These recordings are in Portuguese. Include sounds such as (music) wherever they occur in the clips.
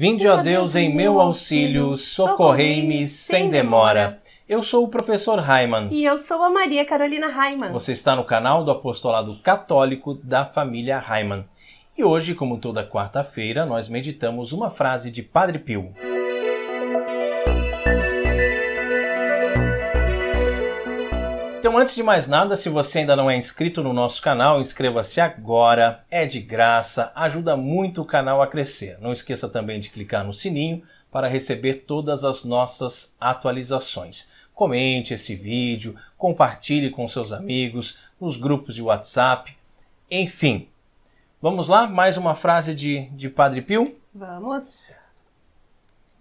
Vinde, a Deus, em meu auxílio, socorrei-me sem demora. Eu sou o professor Raiman. E eu sou a Maria Carolina Raiman. Você está no canal do Apostolado Católico da família Raiman. E hoje, como toda quarta-feira, nós meditamos uma frase de Padre Pio. Então, antes de mais nada, se você ainda não é inscrito no nosso canal, inscreva-se agora, é de graça, ajuda muito o canal a crescer. Não esqueça também de clicar no sininho para receber todas as nossas atualizações. Comente esse vídeo, compartilhe com seus amigos, nos grupos de WhatsApp, enfim. Vamos lá? Mais uma frase de, de Padre Pio? Vamos!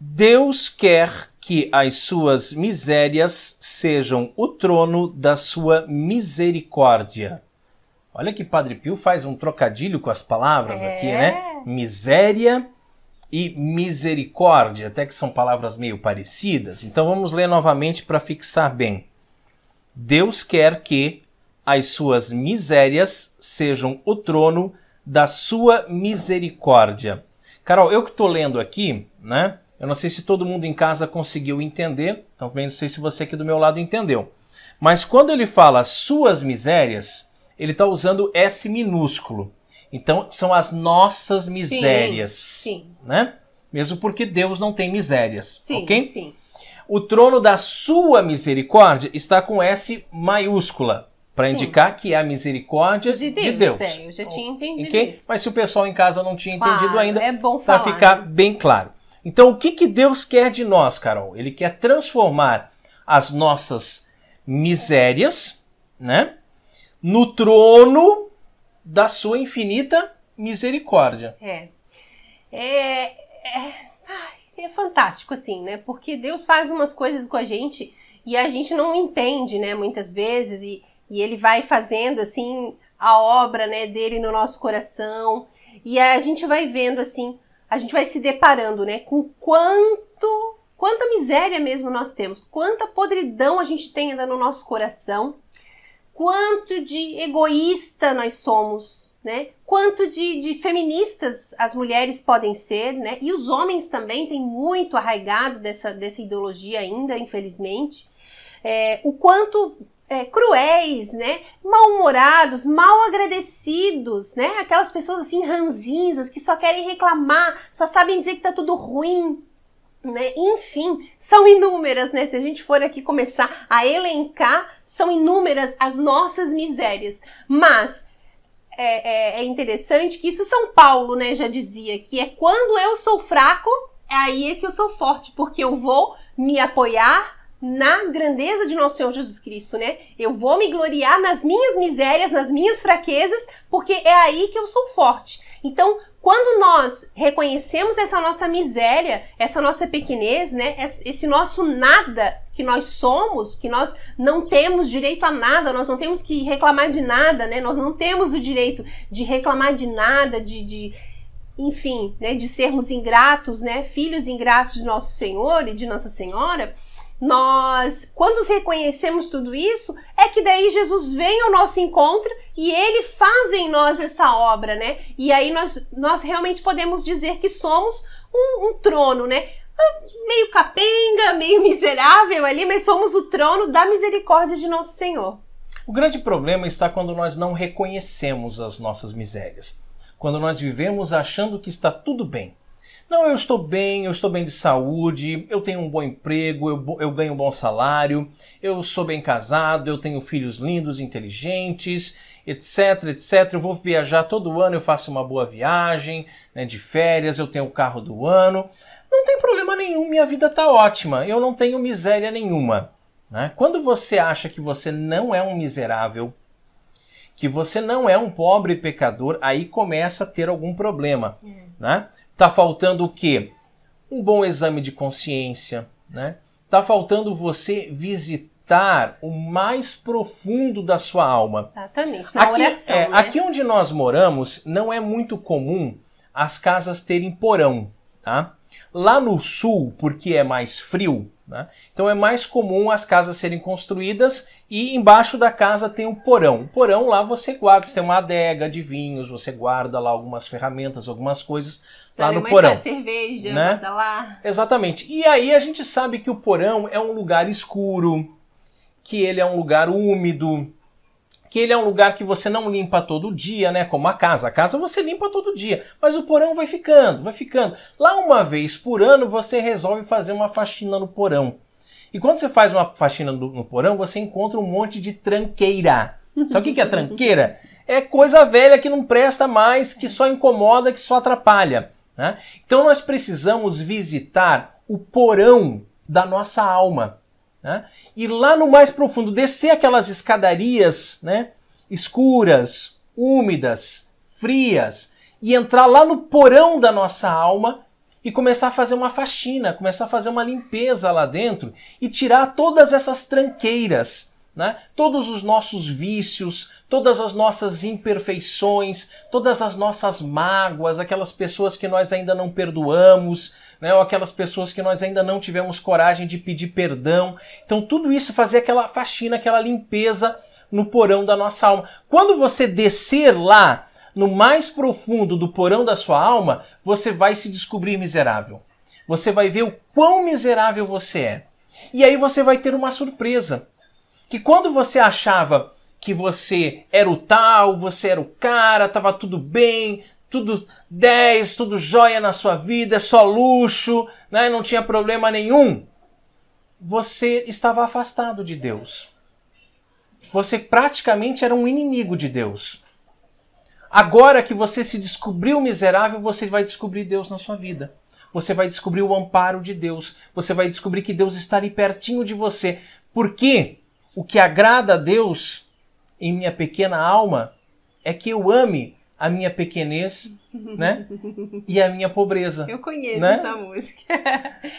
Deus quer que as suas misérias sejam o trono da sua misericórdia. Olha que Padre Pio faz um trocadilho com as palavras é. aqui, né? Miséria e misericórdia, até que são palavras meio parecidas. Então vamos ler novamente para fixar bem. Deus quer que as suas misérias sejam o trono da sua misericórdia. Carol, eu que estou lendo aqui, né? Eu não sei se todo mundo em casa conseguiu entender, então também não sei se você aqui do meu lado entendeu. Mas quando ele fala suas misérias, ele está usando S minúsculo. Então são as nossas misérias. Sim, sim. Né? Mesmo porque Deus não tem misérias. Sim, ok? Sim. O trono da sua misericórdia está com S maiúscula para indicar que é a misericórdia de Deus. De Deus. É, eu já tinha entendido. Okay? Mas se o pessoal em casa não tinha entendido ainda, é para ficar né? bem claro. Então, o que, que Deus quer de nós, Carol? Ele quer transformar as nossas misérias, né? No trono da sua infinita misericórdia. É. É, é, é fantástico, assim, né? Porque Deus faz umas coisas com a gente e a gente não entende, né? Muitas vezes, e, e ele vai fazendo, assim, a obra né, dele no nosso coração. E a gente vai vendo, assim, a gente vai se deparando, né, com quanto, quanta miséria mesmo nós temos, quanta podridão a gente tem ainda no nosso coração, quanto de egoísta nós somos, né? Quanto de, de feministas as mulheres podem ser, né? E os homens também têm muito arraigado dessa, dessa ideologia ainda, infelizmente. É, o quanto é, cruéis, né? Mal-humorados, mal agradecidos, né? Aquelas pessoas assim ranzinzas que só querem reclamar, só sabem dizer que tá tudo ruim. Né? Enfim, são inúmeras, né? Se a gente for aqui começar a elencar, são inúmeras as nossas misérias. Mas é, é, é interessante que isso São Paulo, né, já dizia que é quando eu sou fraco, é aí é que eu sou forte, porque eu vou me apoiar na grandeza de nosso Senhor Jesus Cristo, né? Eu vou me gloriar nas minhas misérias, nas minhas fraquezas, porque é aí que eu sou forte. Então, quando nós reconhecemos essa nossa miséria, essa nossa pequenez, né, esse nosso nada que nós somos, que nós não temos direito a nada, nós não temos que reclamar de nada, né? Nós não temos o direito de reclamar de nada, de, de enfim, né, de sermos ingratos, né, filhos ingratos de nosso Senhor e de Nossa Senhora nós, quando reconhecemos tudo isso, é que daí Jesus vem ao nosso encontro e ele faz em nós essa obra, né? E aí nós, nós realmente podemos dizer que somos um, um trono, né? Ah, meio capenga, meio (laughs) miserável ali, mas somos o trono da misericórdia de nosso Senhor. O grande problema está quando nós não reconhecemos as nossas misérias, quando nós vivemos achando que está tudo bem não, eu estou bem, eu estou bem de saúde, eu tenho um bom emprego, eu, eu ganho um bom salário, eu sou bem casado, eu tenho filhos lindos, inteligentes, etc, etc. Eu vou viajar todo ano, eu faço uma boa viagem né, de férias, eu tenho o carro do ano. Não tem problema nenhum, minha vida está ótima, eu não tenho miséria nenhuma. Né? Quando você acha que você não é um miserável, que você não é um pobre pecador, aí começa a ter algum problema. Uhum. Né? Tá faltando o quê? Um bom exame de consciência, né? Tá faltando você visitar o mais profundo da sua alma. Exatamente, na aqui, oração. É, né? Aqui onde nós moramos, não é muito comum as casas terem porão, tá? Lá no sul, porque é mais frio, né? então é mais comum as casas serem construídas e embaixo da casa tem um porão. O porão lá você guarda, você tem uma adega de vinhos, você guarda lá algumas ferramentas, algumas coisas lá no porão. cerveja, né? lá. Exatamente. E aí a gente sabe que o porão é um lugar escuro, que ele é um lugar úmido, que ele é um lugar que você não limpa todo dia, né? Como a casa. A casa você limpa todo dia, mas o porão vai ficando, vai ficando. Lá uma vez por ano você resolve fazer uma faxina no porão. E quando você faz uma faxina no, no porão, você encontra um monte de tranqueira. Sabe o que é (laughs) tranqueira? É coisa velha que não presta mais, que só incomoda, que só atrapalha. Né? Então nós precisamos visitar o porão da nossa alma. Né? E lá no mais profundo, descer aquelas escadarias né? escuras, úmidas, frias, e entrar lá no porão da nossa alma e começar a fazer uma faxina, começar a fazer uma limpeza lá dentro e tirar todas essas tranqueiras né? Todos os nossos vícios, todas as nossas imperfeições, todas as nossas mágoas, aquelas pessoas que nós ainda não perdoamos, né? ou aquelas pessoas que nós ainda não tivemos coragem de pedir perdão. Então, tudo isso fazer aquela faxina, aquela limpeza no porão da nossa alma. Quando você descer lá, no mais profundo do porão da sua alma, você vai se descobrir miserável. Você vai ver o quão miserável você é. E aí você vai ter uma surpresa que quando você achava que você era o tal, você era o cara, tava tudo bem, tudo 10, tudo jóia na sua vida, é só luxo, né? não tinha problema nenhum. Você estava afastado de Deus. Você praticamente era um inimigo de Deus. Agora que você se descobriu miserável, você vai descobrir Deus na sua vida. Você vai descobrir o amparo de Deus. Você vai descobrir que Deus está ali pertinho de você. Por quê? O que agrada a Deus em minha pequena alma é que eu ame a minha pequenez né? E a minha pobreza. Eu conheço né? essa música.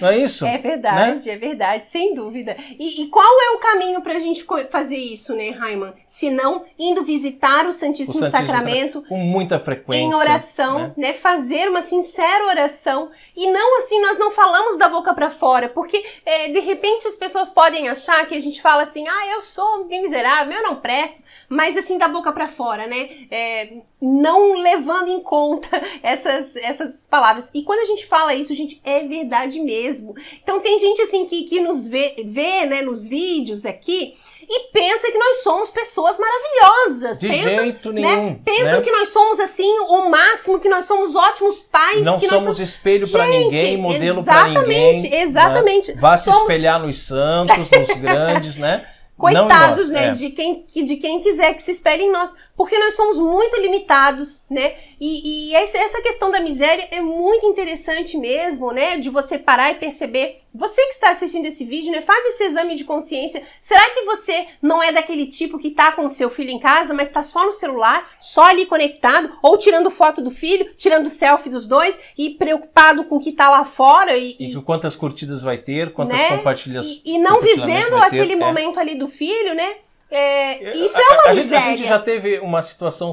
Não é isso? É verdade, né? é verdade, sem dúvida. E, e, qual é o caminho para a gente fazer isso, né, Raiman? Se não indo visitar o Santíssimo, o Santíssimo Sacramento com muita frequência, em oração, né? né? Fazer uma sincera oração e não assim nós não falamos da boca para fora, porque é, de repente as pessoas podem achar que a gente fala assim, ah, eu sou miserável, eu não presto, mas assim da boca para fora, né? É, não levando em conta (laughs) essas, essas palavras. E quando a gente fala isso, gente, é verdade mesmo. Então tem gente assim que, que nos vê, vê né, nos vídeos aqui e pensa que nós somos pessoas maravilhosas. De pensa, jeito né, nenhum. Né? Pensam né? que nós somos assim o máximo, que nós somos ótimos pais. Não somos nós... espelho para ninguém, modelo para ninguém. Né? Exatamente, exatamente. Né? Vá somos... se espelhar nos santos, nos grandes, né? (laughs) Coitados, Não né? É. De, quem, de quem quiser que se espelhe em nós porque nós somos muito limitados, né? E, e, essa questão da miséria é muito interessante mesmo, né? De você parar e perceber. Você que está assistindo esse vídeo, né? Faz esse exame de consciência. Será que você não é daquele tipo que está com o seu filho em casa, mas está só no celular, só ali conectado, ou tirando foto do filho, tirando selfie dos dois e preocupado com o que está lá fora e, e, e quantas curtidas vai ter, quantas né? compartilhas e, e não vivendo aquele é. momento ali do filho, né? É, é, isso a, é uma a, miséria. Gente, a gente já teve uma situação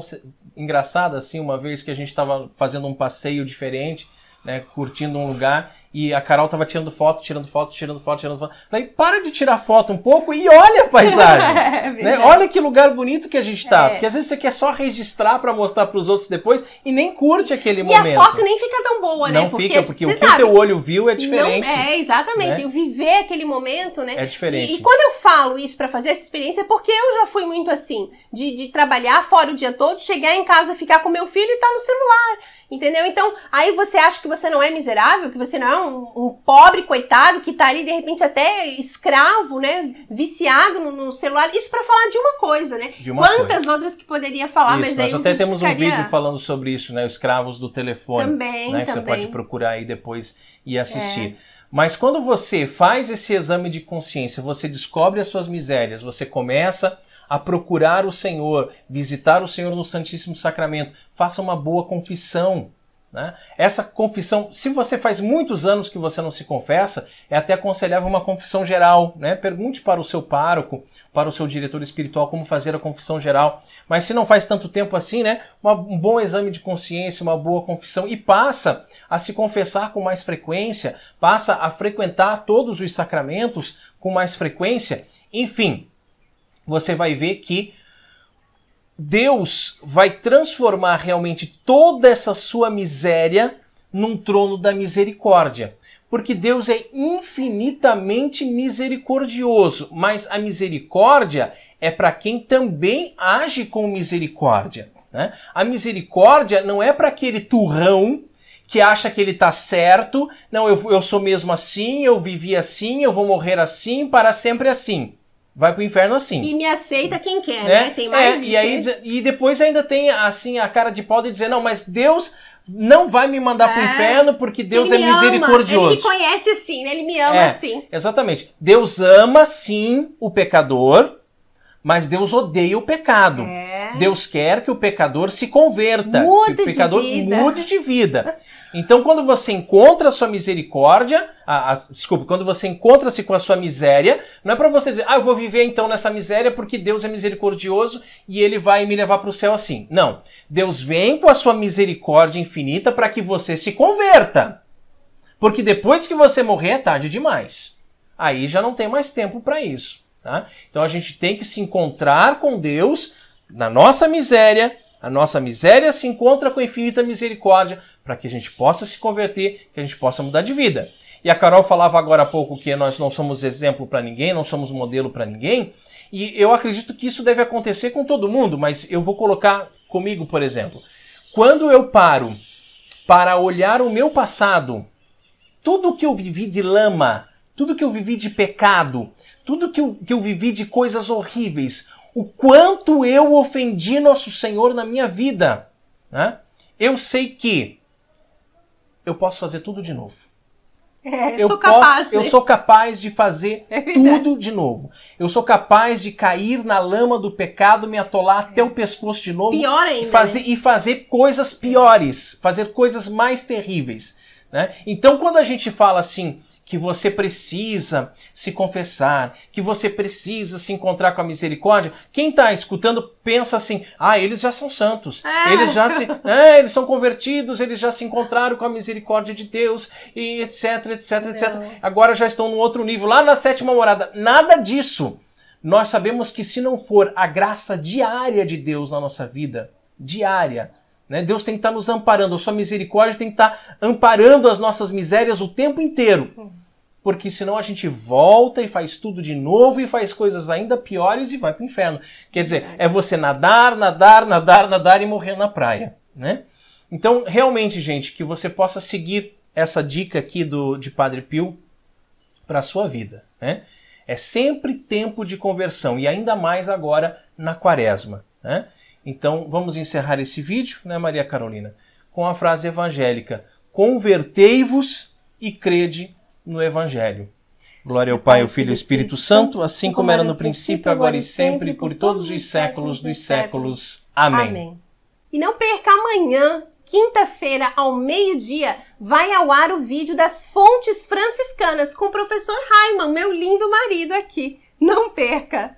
engraçada, assim, uma vez que a gente estava fazendo um passeio diferente, né, curtindo um lugar, e a Carol tava tirando foto, tirando foto, tirando foto, tirando foto. Falei, para de tirar foto um pouco e olha a (laughs) é paisagem. é né? Olha que lugar bonito que a gente tá. É. Porque às vezes você quer só registrar para mostrar para os outros depois e nem curte aquele e momento. E a foto nem fica tão boa, né? Não fica, porque o que o teu olho viu é diferente. Não, é, exatamente. Né? Eu viver aquele momento, né? É diferente. E, e quando eu falo isso para fazer essa experiência, é porque eu já fui muito assim, de, de trabalhar fora o dia todo, chegar em casa, ficar com meu filho e estar tá no celular. Entendeu? Então, aí você acha que você não é miserável, que você não é um, um pobre coitado que tá ali, de repente, até escravo, né? Viciado no, no celular. Isso para falar de uma coisa, né? Uma Quantas coisa. outras que poderia falar, isso, mas nós aí. Nós até temos ficaria... um vídeo falando sobre isso, né? escravos do telefone. Também, né? também. Que você pode procurar aí depois e assistir. É. Mas quando você faz esse exame de consciência, você descobre as suas misérias, você começa a procurar o Senhor, visitar o Senhor no Santíssimo Sacramento, faça uma boa confissão. Né? Essa confissão, se você faz muitos anos que você não se confessa, é até aconselhável uma confissão geral. Né? Pergunte para o seu pároco, para o seu diretor espiritual, como fazer a confissão geral. Mas se não faz tanto tempo assim, né? um bom exame de consciência, uma boa confissão e passa a se confessar com mais frequência, passa a frequentar todos os sacramentos com mais frequência. Enfim, você vai ver que Deus vai transformar realmente toda essa sua miséria num trono da misericórdia. Porque Deus é infinitamente misericordioso, mas a misericórdia é para quem também age com misericórdia. Né? A misericórdia não é para aquele turrão que acha que ele está certo, não, eu, eu sou mesmo assim, eu vivi assim, eu vou morrer assim, para sempre assim vai pro inferno assim. E me aceita quem quer, né? né? Tem mais é, e, aí, e depois ainda tem assim a cara de pau de dizer, não, mas Deus não vai me mandar é. pro inferno porque Deus é misericordioso. Ama. Ele me conhece assim, né? Ele me ama é, assim. Exatamente. Deus ama sim o pecador, mas Deus odeia o pecado. É. Deus quer que o pecador se converta, mude que o pecador de mude de vida. Então, quando você encontra a sua misericórdia, a, a, desculpa, quando você encontra-se com a sua miséria, não é para você dizer, ah, eu vou viver então nessa miséria porque Deus é misericordioso e ele vai me levar para o céu assim. Não. Deus vem com a sua misericórdia infinita para que você se converta. Porque depois que você morrer é tarde demais. Aí já não tem mais tempo para isso. Tá? Então a gente tem que se encontrar com Deus na nossa miséria, a nossa miséria se encontra com a infinita misericórdia para que a gente possa se converter, que a gente possa mudar de vida. E a Carol falava agora há pouco que nós não somos exemplo para ninguém, não somos modelo para ninguém. E eu acredito que isso deve acontecer com todo mundo, mas eu vou colocar comigo, por exemplo. Quando eu paro para olhar o meu passado, tudo que eu vivi de lama, tudo que eu vivi de pecado, tudo que eu, que eu vivi de coisas horríveis, o quanto eu ofendi nosso Senhor na minha vida. Né? Eu sei que eu posso fazer tudo de novo. É, eu, eu, sou posso, capaz, eu né? sou capaz de fazer é tudo de novo. Eu sou capaz de cair na lama do pecado, me atolar é. até o pescoço de novo. Pior ainda. Fazer, né? E fazer coisas piores, fazer coisas mais terríveis. Né? Então, quando a gente fala assim, que você precisa se confessar, que você precisa se encontrar com a misericórdia, quem está escutando pensa assim: ah, eles já são santos, é. eles já se, (laughs) é, eles são convertidos, eles já se encontraram com a misericórdia de Deus e etc, etc, Não. etc. Agora já estão no outro nível, lá na sétima morada. Nada disso. Nós sabemos que se não for a graça diária de Deus na nossa vida, diária, né? Deus tem que estar tá nos amparando, a sua misericórdia tem que estar tá amparando as nossas misérias o tempo inteiro. Hum. Porque senão a gente volta e faz tudo de novo e faz coisas ainda piores e vai para o inferno. Quer dizer, é você nadar, nadar, nadar, nadar e morrer na praia. Né? Então, realmente, gente, que você possa seguir essa dica aqui do, de Padre Pio para a sua vida. Né? É sempre tempo de conversão, e ainda mais agora na quaresma. Né? Então vamos encerrar esse vídeo, né, Maria Carolina, com a frase evangélica: Convertei-vos e crede no Evangelho. Glória ao Pai, ao Filho e ao Espírito Santo, assim como era no princípio, agora e sempre, por todos os séculos dos séculos. Amém. Amém. E não perca amanhã, quinta-feira, ao meio-dia, vai ao ar o vídeo das fontes franciscanas com o professor Raiman, meu lindo marido aqui. Não perca!